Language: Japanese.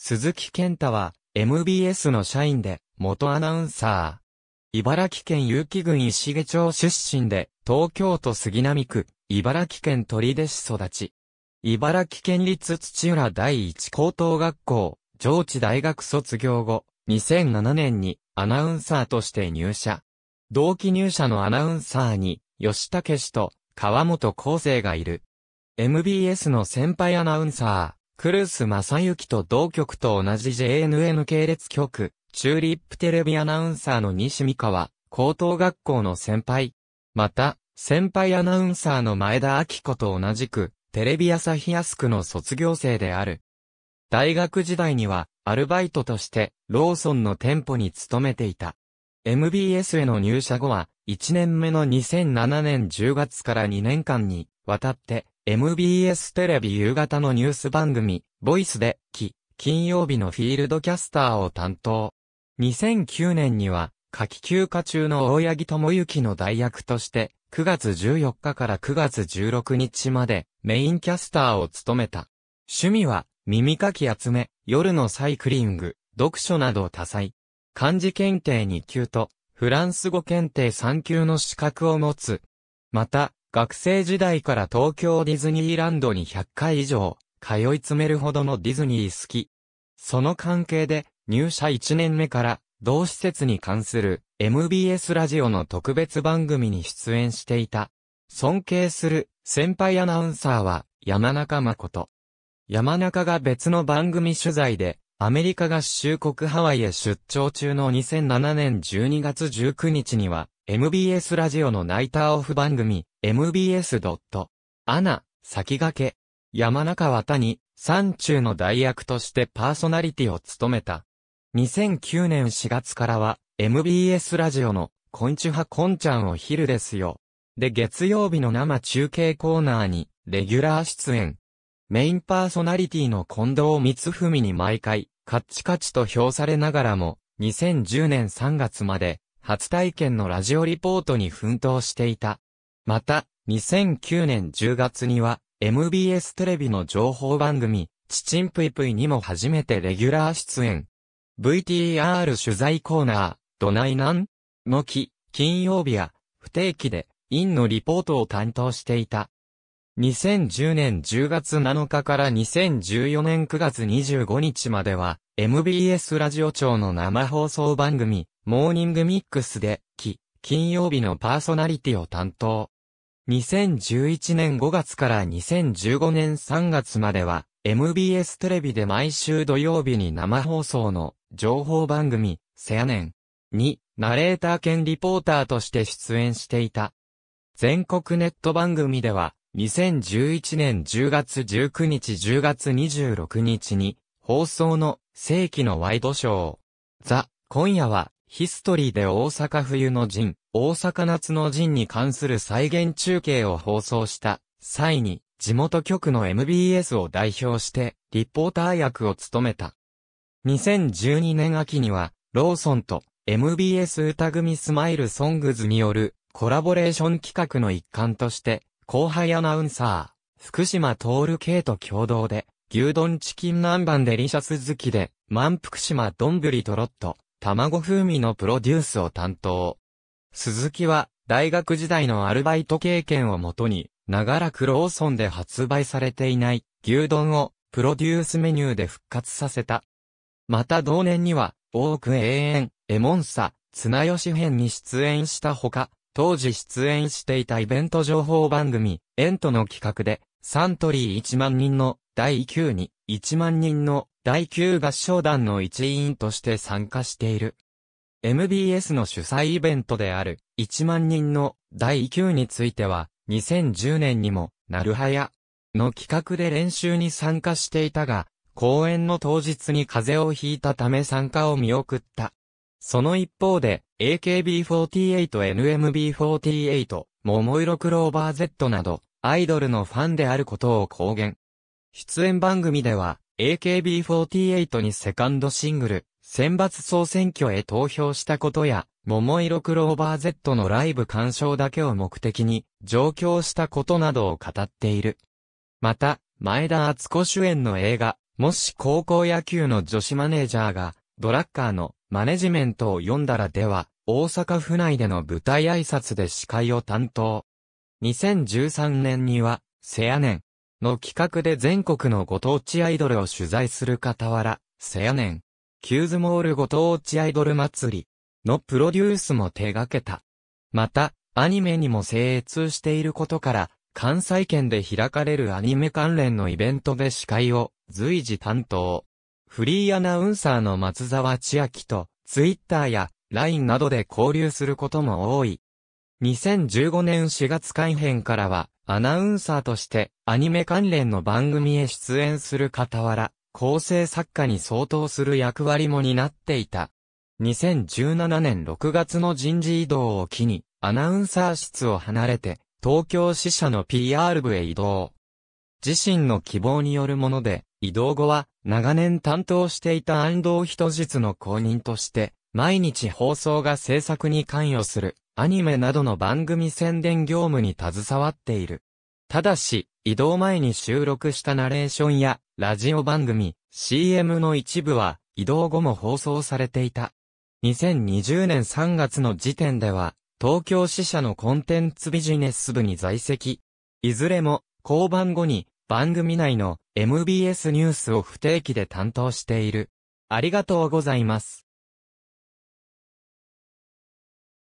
鈴木健太は MBS の社員で元アナウンサー。茨城県結城郡石毛町出身で東京都杉並区、茨城県取手市育ち。茨城県立土浦第一高等学校、上智大学卒業後、2007年にアナウンサーとして入社。同期入社のアナウンサーに、吉武氏と川本康生がいる。MBS の先輩アナウンサー。クルースマサユキと同局と同じ JNN 系列局、チューリップテレビアナウンサーの西美香は、高等学校の先輩。また、先輩アナウンサーの前田明子と同じく、テレビ朝日安区の卒業生である。大学時代には、アルバイトとして、ローソンの店舗に勤めていた。MBS への入社後は、1年目の2007年10月から2年間に、わたって、MBS テレビ夕方のニュース番組、ボイスで、き、金曜日のフィールドキャスターを担当。2009年には、夏季休暇中の大八木智之の代役として、9月14日から9月16日まで、メインキャスターを務めた。趣味は、耳かき集め、夜のサイクリング、読書など多彩。漢字検定2級と、フランス語検定3級の資格を持つ。また、学生時代から東京ディズニーランドに100回以上、通い詰めるほどのディズニー好き。その関係で、入社1年目から、同施設に関する MBS ラジオの特別番組に出演していた。尊敬する先輩アナウンサーは山中誠。山中が別の番組取材でアメリカ合衆国ハワイへ出張中の2007年12月19日には MBS ラジオのナイターオフ番組 m b s a n a 先駆け、山中渡に、山中の代役としてパーソナリティを務めた。2009年4月からは、MBS ラジオの、こんちゅはこんちゃんを昼ですよ。で、月曜日の生中継コーナーに、レギュラー出演。メインパーソナリティの近藤光文に毎回、カッチカチと評されながらも、2010年3月まで、初体験のラジオリポートに奮闘していた。また、2009年10月には、MBS テレビの情報番組、チチンプイプイにも初めてレギュラー出演。VTR 取材コーナー、どないなんのき、金曜日や、不定期で、インのリポートを担当していた。2010年10月7日から2014年9月25日までは、MBS ラジオ庁の生放送番組、モーニングミックスで、き、金曜日のパーソナリティを担当。2011年5月から2015年3月までは、MBS テレビで毎週土曜日に生放送の情報番組、セアネンに、ナレーター兼リポーターとして出演していた。全国ネット番組では、2011年10月19日10月26日に、放送の世紀のワイドショー、ザ・今夜はヒストリーで大阪冬の陣、大阪夏の陣に関する再現中継を放送した際に、地元局の MBS を代表して、リポーター役を務めた。2012年秋には、ローソンと MBS 歌組スマイルソングズによるコラボレーション企画の一環として、後輩アナウンサー、福島徹圭と共同で、牛丼チキン南蛮デリシャス好きで、満腹島丼とろっと、卵風味のプロデュースを担当。鈴木は、大学時代のアルバイト経験をもとに、長らくローソンで発売されていない牛丼をプロデュースメニューで復活させた。また同年には、多く永遠、エモンサ、綱吉編に出演したほか、当時出演していたイベント情報番組、エントの企画で、サントリー1万人の第9に1万人の第9合唱団の一員として参加している。MBS の主催イベントである1万人の第9については2010年にもなるはやの企画で練習に参加していたが公演の当日に風邪をひいたため参加を見送った。その一方で AKB48、NMB48、ももいろクローバー Z などアイドルのファンであることを公言。出演番組では AKB48 にセカンドシングル、選抜総選挙へ投票したことや、桃色クローバー Z のライブ鑑賞だけを目的に、上京したことなどを語っている。また、前田敦子主演の映画、もし高校野球の女子マネージャーが、ドラッカーのマネジメントを読んだらでは、大阪府内での舞台挨拶で司会を担当。2013年には、セアネン、の企画で全国のご当地アイドルを取材する傍ら、せやねん、キューズモールご当地アイドル祭りのプロデュースも手掛けた。また、アニメにも精通していることから、関西圏で開かれるアニメ関連のイベントで司会を随時担当。フリーアナウンサーの松沢千秋と、ツイッターや LINE などで交流することも多い。2015年4月改編からは、アナウンサーとして、アニメ関連の番組へ出演する傍ら、構成作家に相当する役割も担っていた。2017年6月の人事異動を機に、アナウンサー室を離れて、東京支社の PR 部へ移動。自身の希望によるもので、移動後は、長年担当していた安藤人実の後任として、毎日放送が制作に関与する、アニメなどの番組宣伝業務に携わっている。ただし、移動前に収録したナレーションや、ラジオ番組、CM の一部は、移動後も放送されていた。2020年3月の時点では、東京支社のコンテンツビジネス部に在籍。いずれも、降板後に、番組内の MBS ニュースを不定期で担当している。ありがとうございます。